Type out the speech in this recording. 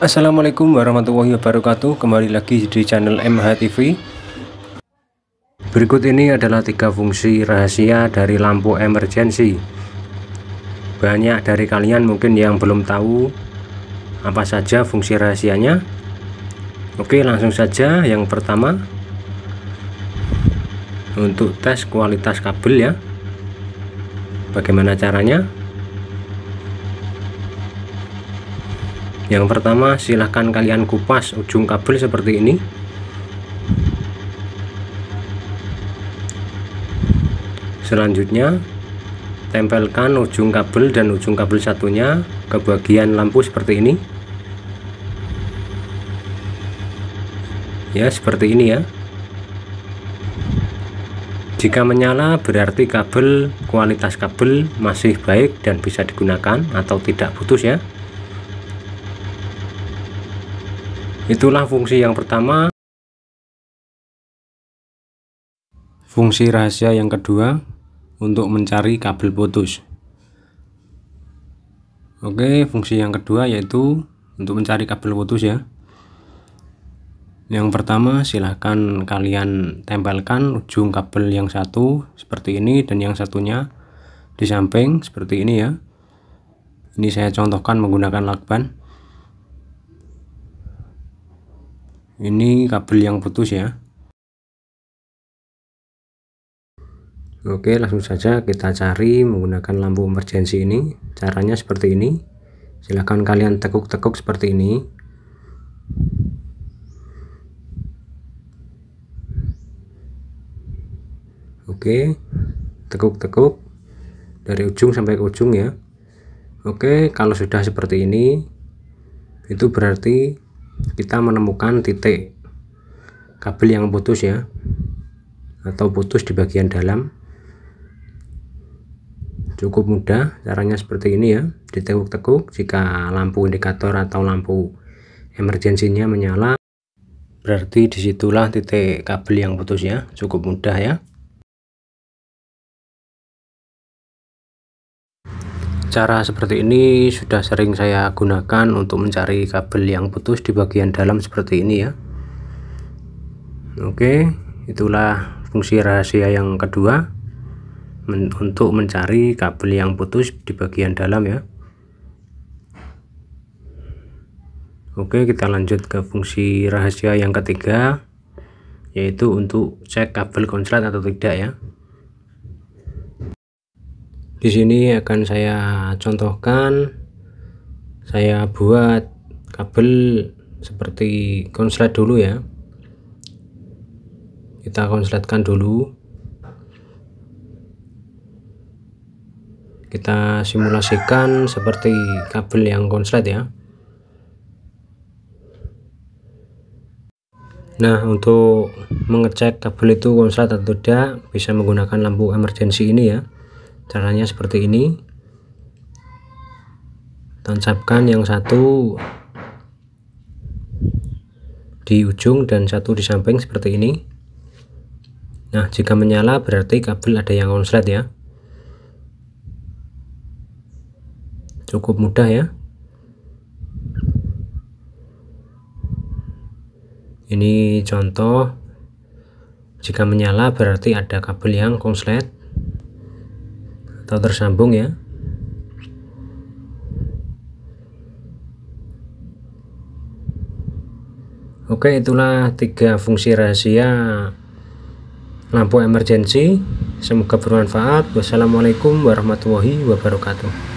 Assalamualaikum warahmatullahi wabarakatuh Kembali lagi di channel MHTV Berikut ini adalah tiga fungsi rahasia dari lampu emergency Banyak dari kalian mungkin yang belum tahu Apa saja fungsi rahasianya Oke langsung saja yang pertama Untuk tes kualitas kabel ya Bagaimana caranya yang pertama silahkan kalian kupas ujung kabel seperti ini selanjutnya tempelkan ujung kabel dan ujung kabel satunya ke bagian lampu seperti ini ya seperti ini ya jika menyala berarti kabel kualitas kabel masih baik dan bisa digunakan atau tidak putus ya Itulah fungsi yang pertama. Fungsi rahasia yang kedua untuk mencari kabel putus. Oke, fungsi yang kedua yaitu untuk mencari kabel putus ya. Yang pertama, silahkan kalian tempelkan ujung kabel yang satu seperti ini dan yang satunya di samping seperti ini ya. Ini saya contohkan menggunakan lakban. ini kabel yang putus ya Oke langsung saja kita cari menggunakan lampu emergensi ini caranya seperti ini silahkan kalian tekuk-tekuk seperti ini Oke tekuk-tekuk dari ujung sampai ke ujung ya Oke kalau sudah seperti ini itu berarti kita menemukan titik kabel yang putus ya atau putus di bagian dalam cukup mudah caranya seperti ini ya ditekuk-tekuk jika lampu indikator atau lampu emergensinya menyala berarti disitulah titik kabel yang putus ya cukup mudah ya Cara seperti ini sudah sering saya gunakan untuk mencari kabel yang putus di bagian dalam seperti ini ya. Oke, itulah fungsi rahasia yang kedua men untuk mencari kabel yang putus di bagian dalam ya. Oke, kita lanjut ke fungsi rahasia yang ketiga yaitu untuk cek kabel konslet atau tidak ya. Di sini akan saya contohkan saya buat kabel seperti konslet dulu ya. Kita konsletkan dulu. Kita simulasikan seperti kabel yang konslet ya. Nah, untuk mengecek kabel itu konslet atau tidak, bisa menggunakan lampu emergensi ini ya caranya seperti ini tancapkan yang satu di ujung dan satu di samping seperti ini nah jika menyala berarti kabel ada yang konslet ya cukup mudah ya ini contoh jika menyala berarti ada kabel yang konslet atau tersambung ya Oke itulah tiga fungsi rahasia lampu emergensi semoga bermanfaat wassalamualaikum warahmatullahi wabarakatuh